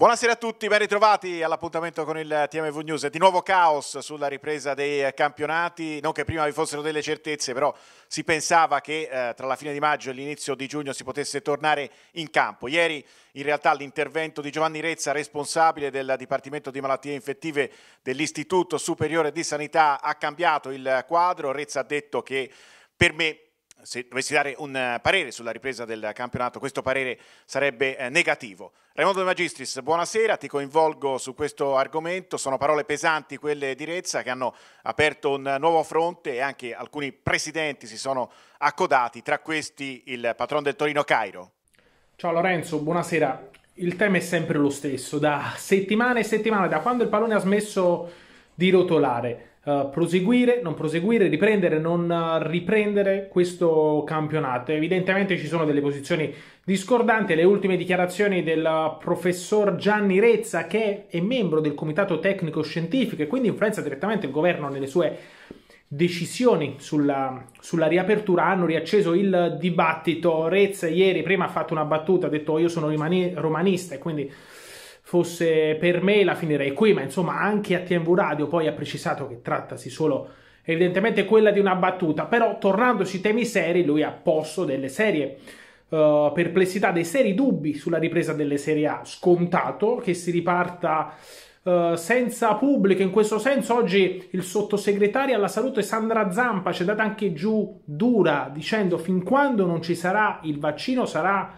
Buonasera a tutti, ben ritrovati all'appuntamento con il TMV News. Di nuovo caos sulla ripresa dei campionati, non che prima vi fossero delle certezze, però si pensava che eh, tra la fine di maggio e l'inizio di giugno si potesse tornare in campo. Ieri in realtà l'intervento di Giovanni Rezza, responsabile del Dipartimento di Malattie Infettive dell'Istituto Superiore di Sanità, ha cambiato il quadro. Rezza ha detto che per me se dovessi dare un parere sulla ripresa del campionato, questo parere sarebbe eh, negativo. Raimondo De Magistris, buonasera, ti coinvolgo su questo argomento. Sono parole pesanti quelle di Rezza che hanno aperto un nuovo fronte e anche alcuni presidenti si sono accodati, tra questi il patron del Torino Cairo. Ciao Lorenzo, buonasera. Il tema è sempre lo stesso, da settimane e settimane, da quando il pallone ha smesso di rotolare eh, proseguire, non proseguire, riprendere, non eh, riprendere questo campionato. Evidentemente ci sono delle posizioni discordanti. Le ultime dichiarazioni del professor Gianni Rezza, che è membro del comitato tecnico scientifico e quindi influenza direttamente il governo nelle sue decisioni sulla, sulla riapertura, hanno riacceso il dibattito. Rezza ieri prima ha fatto una battuta, ha detto io sono romanista e quindi fosse per me la finirei qui, ma insomma anche a TMV Radio poi ha precisato che trattasi solo evidentemente quella di una battuta, però tornando sui temi seri lui ha posto delle serie uh, perplessità, dei seri dubbi sulla ripresa delle Serie A, scontato che si riparta Uh, senza pubblico. In questo senso, oggi il sottosegretario alla salute Sandra Zampa ci è data anche giù dura dicendo fin quando non ci sarà il vaccino sarà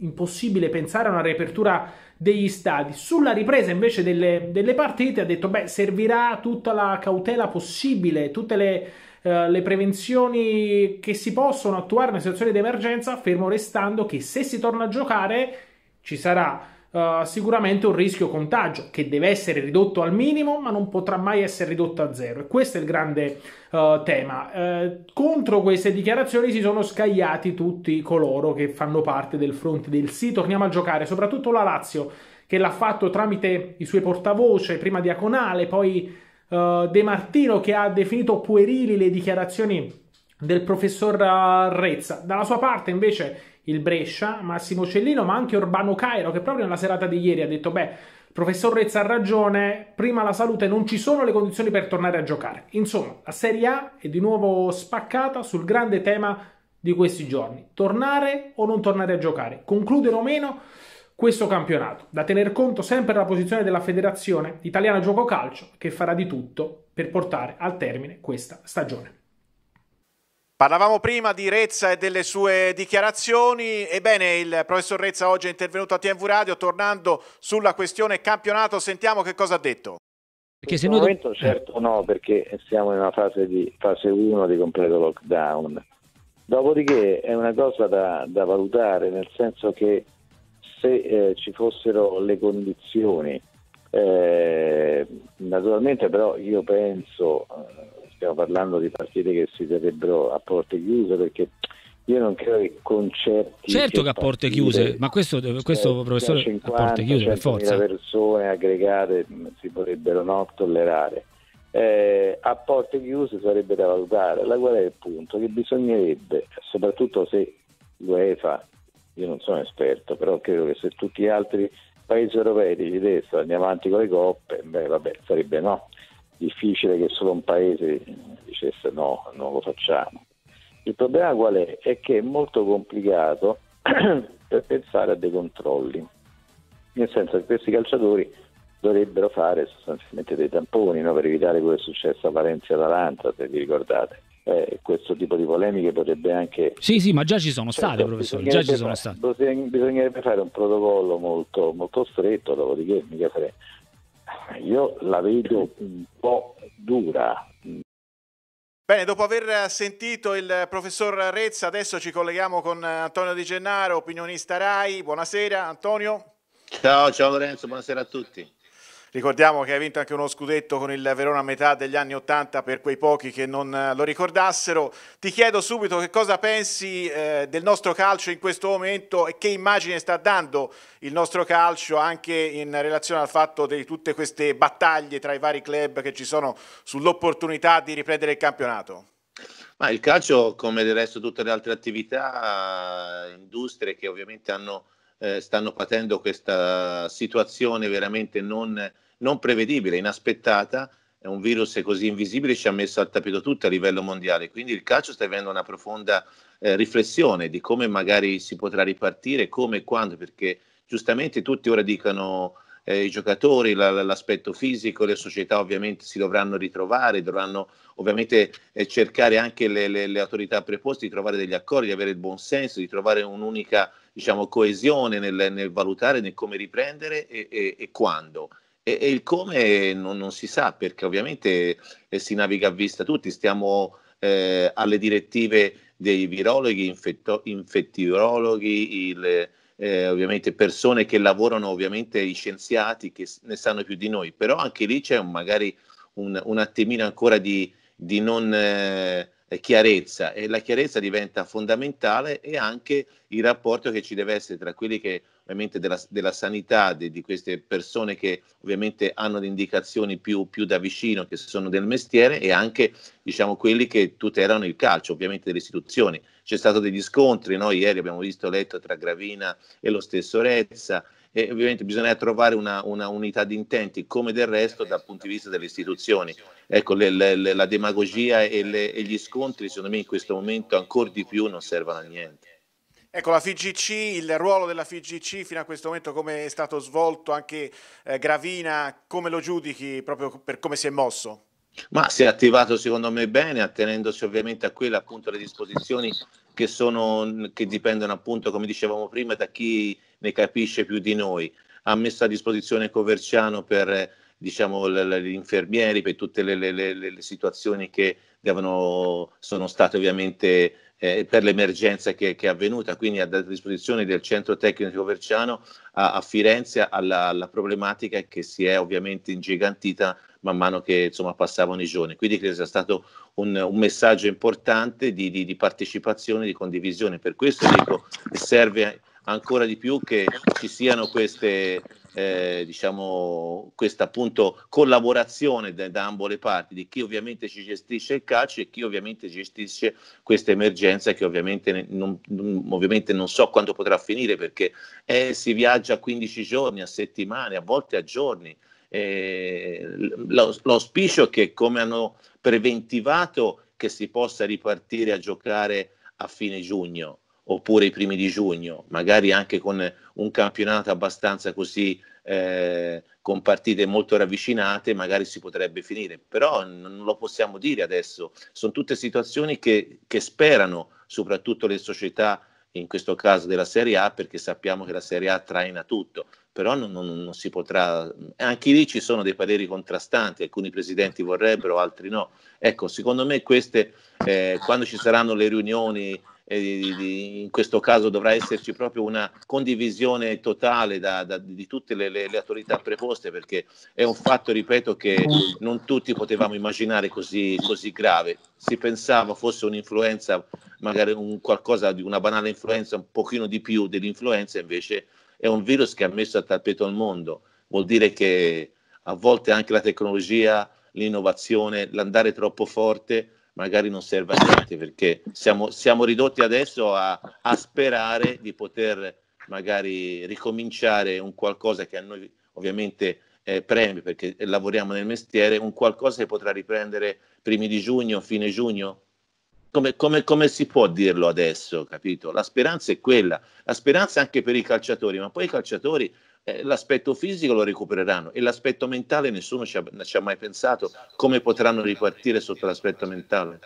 impossibile pensare a una riapertura degli stadi. Sulla ripresa invece delle, delle partite ha detto, beh, servirà tutta la cautela possibile, tutte le, eh, le prevenzioni che si possono attuare in una situazione di emergenza, fermo restando che se si torna a giocare ci sarà eh, sicuramente un rischio contagio che deve essere ridotto al minimo, ma non potrà mai essere ridotto a zero. E questo è il grande uh, tema. Uh, contro queste dichiarazioni si sono scagliati tutti coloro che fanno parte del fronte del sì, torniamo a giocare, soprattutto la Lazio che l'ha fatto tramite i suoi portavoce, prima Diaconale, poi De Martino che ha definito puerili le dichiarazioni del professor Rezza. Dalla sua parte invece il Brescia, Massimo Cellino, ma anche Urbano Cairo, che proprio nella serata di ieri ha detto, beh, professor Rezza ha ragione, prima la salute non ci sono le condizioni per tornare a giocare. Insomma, la Serie A è di nuovo spaccata sul grande tema di questi giorni, tornare o non tornare a giocare, concludere o meno questo campionato. Da tener conto sempre della posizione della Federazione Italiana Gioco Calcio, che farà di tutto per portare al termine questa stagione. Parlavamo prima di Rezza e delle sue dichiarazioni, ebbene il professor Rezza oggi è intervenuto a TMV Radio, tornando sulla questione campionato, sentiamo che cosa ha detto. Perché se noi... momento certo no, perché siamo in una fase 1 di, di completo lockdown. Dopodiché è una cosa da, da valutare, nel senso che se eh, ci fossero le condizioni, eh, naturalmente però io penso... Eh, stiamo parlando di partite che si terrebbero a porte chiuse perché io non credo che concerti certo che, a porte chiuse ma questo, cioè, questo cioè, professore 50, a porte chiuse per forza persone aggregate mm, si potrebbero no, tollerare eh, a porte chiuse sarebbe da valutare la qual è il punto che bisognerebbe soprattutto se l'UEFA io non sono esperto però credo che se tutti gli altri paesi europei dicessero andiamo avanti con le coppe beh vabbè sarebbe no difficile che solo un paese dicesse no, non lo facciamo. Il problema qual è? È che è molto complicato per pensare a dei controlli, nel senso che questi calciatori dovrebbero fare sostanzialmente dei tamponi no? per evitare quello che è successo a Valencia e Atalanta, se vi ricordate. Eh, questo tipo di polemiche potrebbe anche... Sì, sì, ma già ci sono certo, state, certo, professore, già ci sono state. Bisognerebbe fare un protocollo molto, molto stretto, dopodiché mica fare io la vedo un po' dura. Bene, dopo aver sentito il professor Rezza, adesso ci colleghiamo con Antonio Di Gennaro, opinionista RAI. Buonasera Antonio. Ciao, ciao Lorenzo, buonasera a tutti. Ricordiamo che hai vinto anche uno scudetto con il Verona a metà degli anni Ottanta per quei pochi che non eh, lo ricordassero. Ti chiedo subito che cosa pensi eh, del nostro calcio in questo momento e che immagine sta dando il nostro calcio anche in relazione al fatto di tutte queste battaglie tra i vari club che ci sono sull'opportunità di riprendere il campionato. Ma il calcio, come del resto tutte le altre attività, eh, industrie che ovviamente hanno eh, stanno patendo questa situazione veramente non, non prevedibile, inaspettata. È un virus così invisibile ci ha messo al tappeto tutto a livello mondiale. Quindi il calcio sta avendo una profonda eh, riflessione di come magari si potrà ripartire, come e quando, perché giustamente tutti ora dicono eh, i giocatori, la, l'aspetto fisico, le società ovviamente si dovranno ritrovare, dovranno ovviamente eh, cercare anche le, le, le, autorità preposte di trovare degli accordi, di avere il buon senso, di trovare un'unica diciamo, coesione nel, nel, valutare, nel come riprendere e, e, e quando. E, e, il come non, non, si sa perché ovviamente eh, si naviga a vista tutti, stiamo eh, alle direttive dei virologhi, infetto, infettivirologhi, il, eh, ovviamente persone che lavorano, ovviamente i scienziati che ne sanno più di noi, però anche lì c'è un, magari un, un attimino ancora di, di non... Eh, eh, chiarezza e la chiarezza diventa fondamentale e anche il rapporto che ci deve essere tra quelli che ovviamente della, della sanità, di, di, queste persone che ovviamente hanno le indicazioni più, più, da vicino, che sono del mestiere e anche diciamo, quelli che tutelano il calcio, ovviamente delle istituzioni. C'è stato degli scontri, no? ieri abbiamo visto letto tra Gravina e lo stesso Rezza, e ovviamente bisogna trovare una, una unità di intenti, come del resto dal punto di vista delle istituzioni. Ecco, le, le, la demagogia e, le, e gli scontri, secondo me, in questo momento ancora di più non servono a niente. Ecco, la FIGC, il ruolo della FIGC fino a questo momento come è stato svolto, anche eh, Gravina, come lo giudichi proprio per come si è mosso? Ma si è attivato secondo me bene, attenendosi ovviamente a quelle appunto le disposizioni che, sono, che dipendono appunto, come dicevamo prima, da chi ne capisce più di noi. Ha messo a disposizione Coverciano per eh, diciamo, gli infermieri, per tutte le, le, le, le situazioni che devono, sono state ovviamente eh, per l'emergenza che, che, è avvenuta, quindi ha dato a disposizione del centro tecnico Verciano a, a Firenze alla, alla, problematica che si è ovviamente ingigantita man mano che insomma, passavano i giorni. Quindi credo sia stato un, un messaggio importante di, di, di, partecipazione, di condivisione. Per questo dico che serve ancora di più che ci siano queste, eh, diciamo, questa appunto collaborazione da, da ambo le parti, di chi ovviamente ci gestisce il calcio e chi ovviamente gestisce questa emergenza che ovviamente non, ovviamente non so quando potrà finire perché eh, si viaggia a 15 giorni, a settimane, a volte a giorni. Eh, l'auspicio è che come hanno preventivato che si possa ripartire a giocare a fine giugno oppure i primi di giugno, magari anche con un campionato abbastanza così eh, con partite molto ravvicinate, magari si potrebbe finire, però non lo possiamo dire adesso, sono tutte situazioni che, che sperano soprattutto le società, in questo caso della Serie A, perché sappiamo che la Serie A traina tutto, però non, non, non si potrà, anche lì ci sono dei pareri contrastanti, alcuni presidenti vorrebbero, altri no. Ecco, secondo me queste, eh, quando ci saranno le riunioni in questo caso dovrà esserci proprio una condivisione totale da, da, di tutte le, le, le, autorità preposte perché è un fatto, ripeto, che non tutti potevamo immaginare così, così grave. Si pensava fosse un'influenza, magari un, qualcosa di una banale influenza, un pochino di più dell'influenza, invece è un virus che ha messo a tappeto il mondo. Vuol dire che a volte anche la tecnologia, l'innovazione, l'andare troppo forte magari non serve a niente perché siamo, siamo ridotti adesso a, a, sperare di poter magari ricominciare un qualcosa che a noi ovviamente eh, preme perché lavoriamo nel mestiere, un qualcosa che potrà riprendere primi di giugno, fine giugno. Come, come, come si può dirlo adesso, capito? La speranza è quella, la speranza anche per i calciatori, ma poi i calciatori eh, l'aspetto fisico lo recupereranno e l'aspetto mentale nessuno ci ha, ci ha mai pensato come potranno ripartire sotto l'aspetto mentale.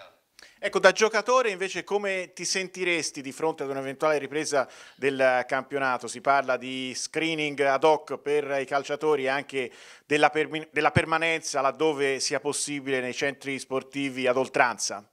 Ecco, da giocatore invece come ti sentiresti di fronte ad un'eventuale ripresa del campionato? Si parla di screening ad hoc per i calciatori e anche della, per della permanenza laddove sia possibile nei centri sportivi ad oltranza?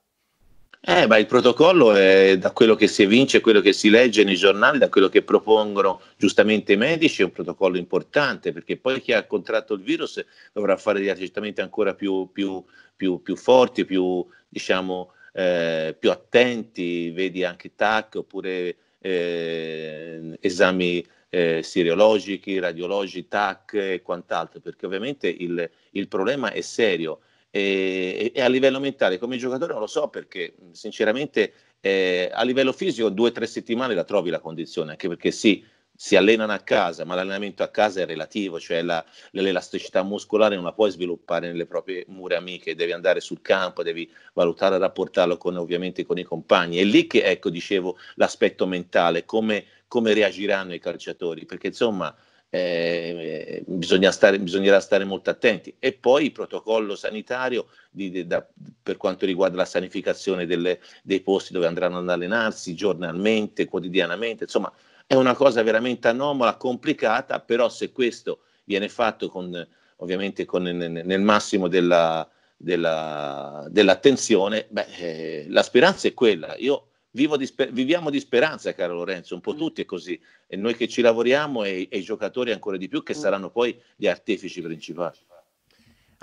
Eh, ma il protocollo è da quello che si evince, quello che si legge nei giornali, da quello che propongono giustamente i medici, è un protocollo importante perché poi chi ha contratto il virus dovrà fare degli accertamenti ancora più, più, più, più forti, più, diciamo, eh, più attenti, vedi anche TAC oppure eh, esami eh, siriologici, radiologici, TAC e quant'altro, perché ovviamente il, il problema è serio e, e, a livello mentale, come giocatore, non lo so perché sinceramente eh, a livello fisico due o tre settimane la trovi la condizione, anche perché sì, si allenano a casa, ma l'allenamento a casa è relativo, cioè la, l'elasticità muscolare non la puoi sviluppare nelle proprie mura amiche, devi andare sul campo, devi valutare, e rapportarlo con, ovviamente con i compagni. È lì che, ecco, dicevo, l'aspetto mentale, come, come reagiranno i calciatori, perché insomma eh, eh stare, bisognerà stare molto attenti. E poi il protocollo sanitario di, di, da, per quanto riguarda la sanificazione delle, dei posti dove andranno ad allenarsi giornalmente, quotidianamente, insomma è una cosa veramente anomala, complicata, però se questo viene fatto con, ovviamente con, nel massimo della, della, dell'attenzione, beh, eh, la speranza è quella. Io di sper- viviamo di speranza, caro Lorenzo, un po' mm. tutti è così, e noi che ci lavoriamo e, e i giocatori ancora di più che mm. saranno poi gli artefici principali.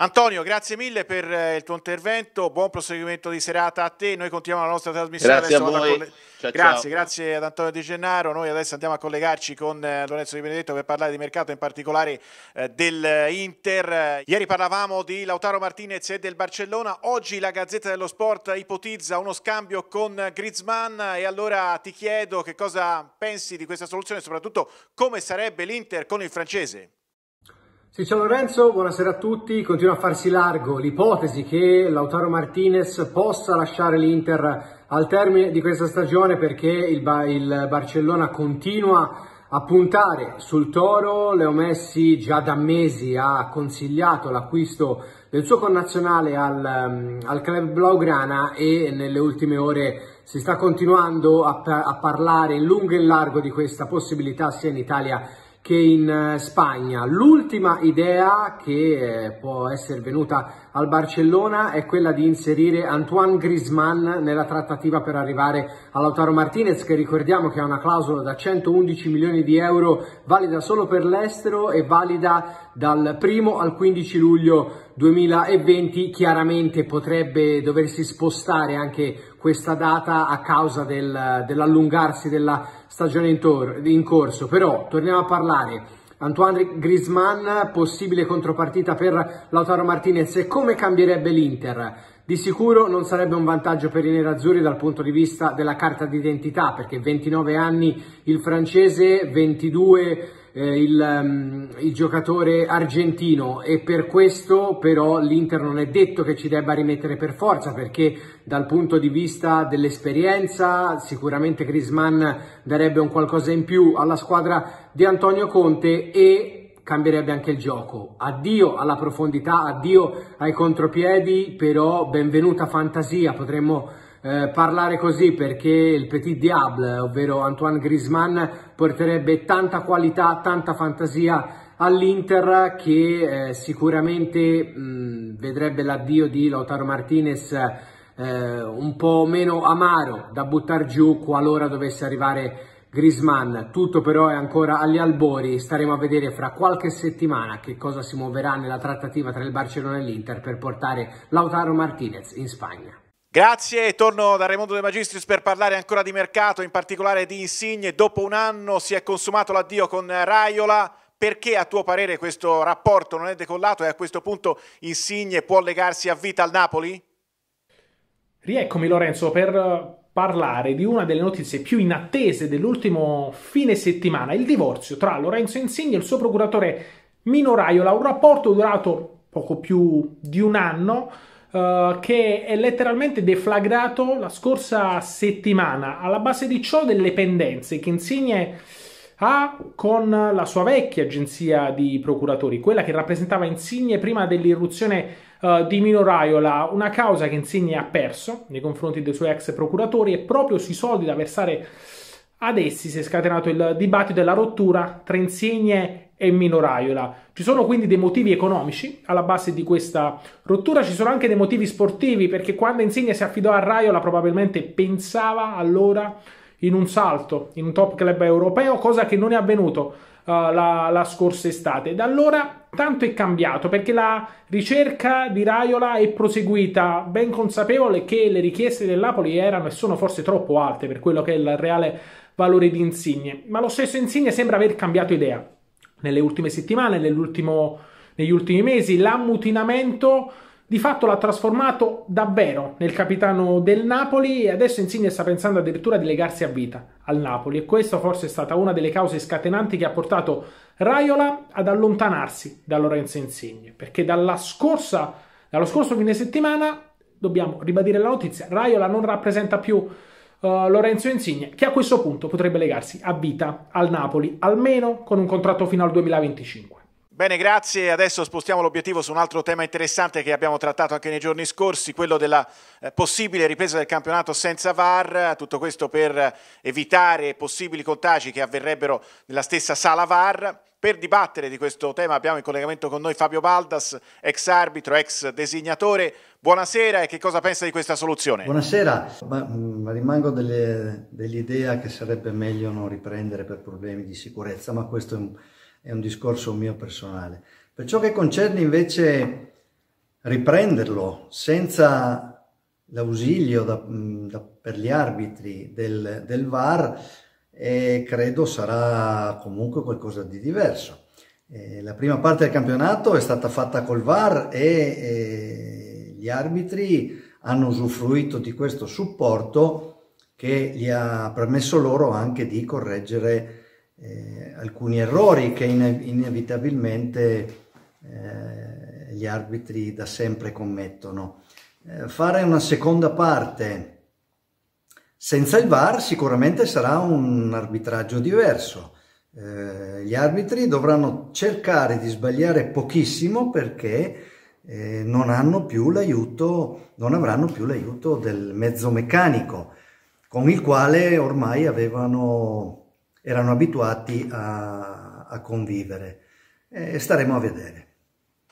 Antonio, grazie mille per eh, il tuo intervento, buon proseguimento di serata a te, noi continuiamo la nostra trasmissione. Grazie colle... ciao, grazie, ciao. grazie ad Antonio Di Gennaro, noi adesso andiamo a collegarci con eh, Lorenzo Di Benedetto per parlare di mercato, in particolare eh, dell'Inter. Ieri parlavamo di Lautaro Martinez e del Barcellona, oggi la Gazzetta dello Sport ipotizza uno scambio con Griezmann e allora ti chiedo che cosa pensi di questa soluzione e soprattutto come sarebbe l'Inter con il francese. Sì, ciao Lorenzo, buonasera a tutti. Continua a farsi largo l'ipotesi che Lautaro Martinez possa lasciare l'Inter al termine di questa stagione perché il, ba il Barcellona continua a puntare sul Toro. Leo Messi già da mesi ha consigliato l'acquisto del suo connazionale al, ehm, al, club Blaugrana e nelle ultime ore si sta continuando a, a parlare in lungo e in largo di questa possibilità sia in Italia che in Italia che in eh, Spagna. L'ultima idea che eh, può essere venuta al Barcellona è quella di inserire Antoine Grisman nella trattativa per arrivare all'Autaro Martinez, che ricordiamo che ha una clausola da 111 milioni di euro valida solo per l'estero e valida dal 1 al 15 luglio 2020. Chiaramente potrebbe doversi spostare anche questa data a causa del, dell'allungarsi della stagione in, tor- in corso. Però torniamo a parlare Antoine Grisman, possibile contropartita per Lautaro Martinez e come cambierebbe l'Inter? Di sicuro non sarebbe un vantaggio per i nerazzurri dal punto di vista della carta d'identità, perché 29 anni il francese, 22 eh, il, um, il, giocatore argentino e per questo però l'Inter non è detto che ci debba rimettere per forza perché dal punto di vista dell'esperienza sicuramente Grisman darebbe un qualcosa in più alla squadra di Antonio Conte e cambierebbe anche il gioco. Addio alla profondità, addio ai contropiedi, però benvenuta fantasia, potremmo eh, parlare così perché il petit diable, ovvero Antoine Griezmann, porterebbe tanta qualità, tanta fantasia all'Inter che eh, sicuramente mh, mm, vedrebbe l'addio di Lautaro Martinez eh, un po' meno amaro da buttare giù qualora dovesse arrivare Grisman, tutto però è ancora agli albori, staremo a vedere fra qualche settimana che cosa si muoverà nella trattativa tra il Barcellona e l'Inter per portare Lautaro Martinez in Spagna. Grazie, torno da Raimondo De Magistris per parlare ancora di mercato, in particolare di Insigne. Dopo un anno si è consumato l'addio con Raiola. Perché a tuo parere questo rapporto non è decollato e a questo punto Insigne può legarsi a vita al Napoli? Rieccomi Lorenzo per parlare di una delle notizie più inattese dell'ultimo fine settimana, il divorzio tra Lorenzo Insigne e il suo procuratore Mino Raiola, un rapporto durato poco più di un anno eh, che è letteralmente deflagrato la scorsa settimana. Alla base di ciò delle pendenze che Insigne ha con la sua vecchia agenzia di procuratori, quella che rappresentava Insigne prima dell'irruzione Uh, di Mino Raiola, una causa che Insigne ha perso nei confronti dei suoi ex procuratori e proprio sui soldi da versare ad essi si è scatenato il dibattito e la rottura tra Insigne e Minoraiola. Ci sono quindi dei motivi economici alla base di questa rottura, ci sono anche dei motivi sportivi perché quando Insigne si affidò a Raiola probabilmente pensava allora in un salto, in un top club europeo, cosa che non è avvenuto uh, la, la, scorsa estate. Da allora tanto è cambiato perché la ricerca di Raiola è proseguita ben consapevole che le richieste del Napoli erano e sono forse troppo alte per quello che è il reale valore di Insigne, ma lo stesso Insigne sembra aver cambiato idea nelle ultime settimane, negli ultimi mesi. L'ammutinamento di fatto l'ha trasformato davvero nel capitano del Napoli e adesso Insigne sta pensando addirittura di legarsi a vita al Napoli e questa forse è stata una delle cause scatenanti che ha portato Raiola ad allontanarsi da Lorenzo Insigne perché scorsa, dallo scorso fine settimana dobbiamo ribadire la notizia Raiola non rappresenta più uh, Lorenzo Insigne, che a questo punto potrebbe legarsi a vita al Napoli, almeno con un contratto fino al 2025. Bene, grazie. Adesso spostiamo l'obiettivo su un altro tema interessante che abbiamo trattato anche nei giorni scorsi, quello della eh, possibile ripresa del campionato senza VAR. Tutto questo per eh, evitare possibili contagi che avverrebbero nella stessa sala VAR. Per dibattere di questo tema abbiamo in collegamento con noi Fabio Baldas, ex arbitro, ex designatore. Buonasera e che cosa pensa di questa soluzione? Buonasera, ma, ma mm, rimango delle, dell'idea che sarebbe meglio non riprendere per problemi di sicurezza, ma questo è un, è un discorso mio personale. Per ciò che concerne invece riprenderlo senza l'ausilio da, mm, da, per gli arbitri del, del VAR, e credo sarà comunque qualcosa di diverso. Eh, la prima parte del campionato è stata fatta col VAR e eh, gli arbitri hanno usufruito di questo supporto che gli ha permesso loro anche di correggere eh, alcuni errori che in inevitabilmente eh, gli arbitri da sempre commettono. Eh, fare una seconda parte senza il VAR sicuramente sarà un arbitraggio diverso. Eh, gli arbitri dovranno cercare di sbagliare pochissimo perché eh, non hanno più l'aiuto, non avranno più l'aiuto del mezzo meccanico con il quale ormai avevano, erano abituati a, a convivere. Eh, staremo a vedere.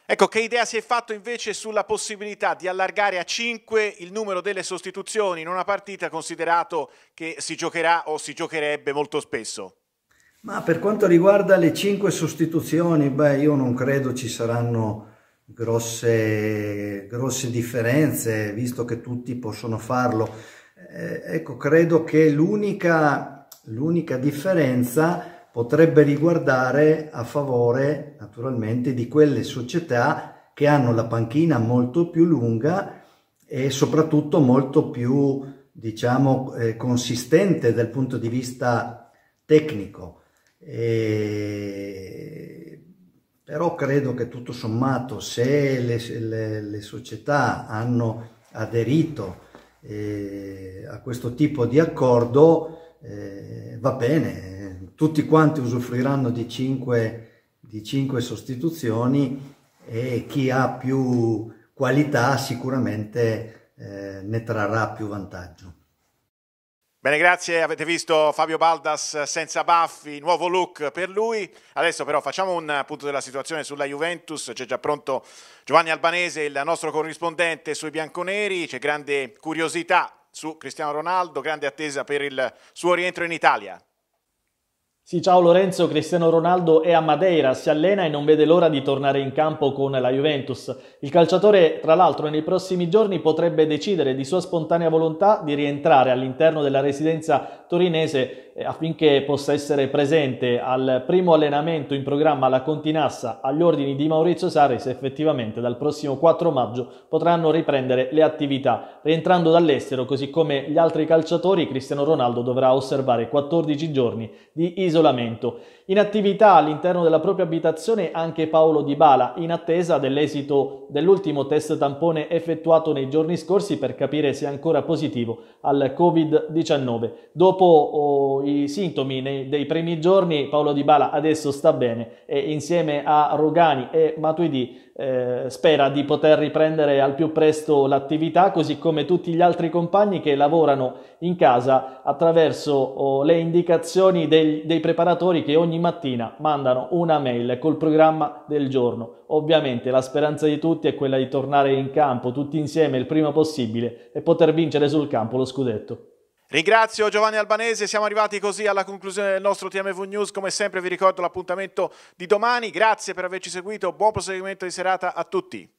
Ecco, che idea si è fatto invece sulla possibilità di allargare a 5 il numero delle sostituzioni in una partita considerato che si giocherà o si giocherebbe molto spesso? Ma per quanto riguarda le 5 sostituzioni, beh, io non credo ci saranno grosse, grosse differenze, visto che tutti possono farlo. Eh, ecco, credo che l'unica, l'unica differenza potrebbe riguardare a favore naturalmente di quelle società che hanno la panchina molto più lunga e soprattutto molto più diciamo eh, consistente dal punto di vista tecnico e... però credo che tutto sommato se le, le, le società hanno aderito eh, a questo tipo di accordo eh, va bene tutti quanti usufruiranno di 5, di 5 sostituzioni e chi ha più qualità sicuramente eh, ne trarrà più vantaggio. Bene, grazie. Avete visto Fabio Baldas senza baffi, nuovo look per lui. Adesso però facciamo un punto della situazione sulla Juventus. C'è già pronto Giovanni Albanese, il nostro corrispondente sui bianconeri. C'è grande curiosità su Cristiano Ronaldo, grande attesa per il suo rientro in Italia. Sì, ciao Lorenzo, Cristiano Ronaldo è a Madeira, si allena e non vede l'ora di tornare in campo con la Juventus. Il calciatore, tra l'altro, nei prossimi giorni potrebbe decidere di sua spontanea volontà di rientrare all'interno della residenza torinese eh, affinché possa essere presente al primo allenamento in programma alla Continassa agli ordini di Maurizio Sarri se effettivamente dal prossimo 4 maggio potranno riprendere le attività. Rientrando dall'estero, così come gli altri calciatori, Cristiano Ronaldo dovrà osservare 14 giorni di isolamento isolamento. In attività all'interno della propria abitazione anche Paolo Di Bala, in attesa dell'esito dell'ultimo test tampone effettuato nei giorni scorsi per capire se è ancora positivo al Covid-19. Dopo oh, i sintomi nei, dei primi giorni, Paolo Di Bala adesso sta bene e insieme a Rogani e Matuidi eh, spera di poter riprendere al più presto l'attività, così come tutti gli altri compagni che lavorano in casa attraverso oh, le indicazioni dei, dei preparatori che ogni ogni mattina mandano una mail col programma del giorno. Ovviamente la speranza di tutti è quella di tornare in campo tutti insieme il prima possibile e poter vincere sul campo lo scudetto. Ringrazio Giovanni Albanese, siamo arrivati così alla conclusione del nostro TMV News, come sempre vi ricordo l'appuntamento di domani, grazie per averci seguito, buon proseguimento di serata a tutti.